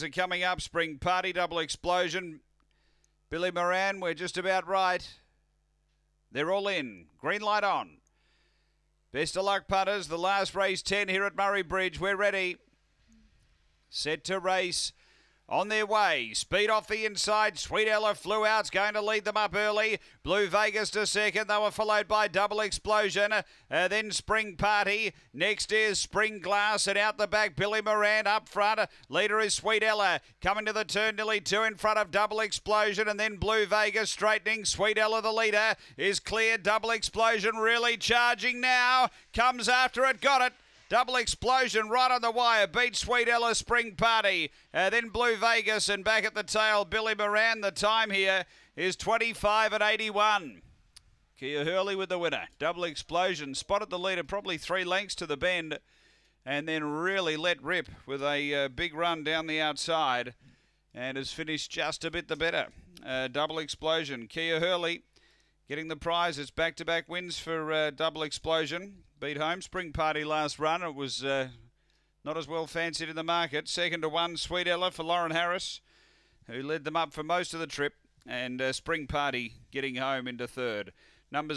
are coming up. Spring Party Double Explosion. Billy Moran, we're just about right. They're all in. Green light on. Best of luck, punters. The last race 10 here at Murray Bridge. We're ready. Set to race. On their way, speed off the inside. Sweet Ella flew out's going to lead them up early. Blue Vegas to second. They were followed by Double Explosion. Uh, then Spring Party. Next is Spring Glass. And out the back, Billy Moran up front. Leader is Sweet Ella. Coming to the turn, nearly two in front of Double Explosion. And then Blue Vegas straightening. Sweet Ella, the leader, is clear. Double Explosion really charging now. Comes after it. Got it. Double Explosion right on the wire. Beat Sweet Ella Spring Party. Uh, then Blue Vegas and back at the tail, Billy Moran. The time here is 25 and 81. Kia Hurley with the winner. Double Explosion spotted the leader probably three lengths to the bend and then really let rip with a uh, big run down the outside and has finished just a bit the better. Uh, double Explosion. Kia Hurley Getting the prize, it's back to back wins for uh, Double Explosion. Beat home Spring Party last run. It was uh, not as well fancied in the market. Second to one, Sweet Ella for Lauren Harris, who led them up for most of the trip. And uh, Spring Party getting home into third. Numbers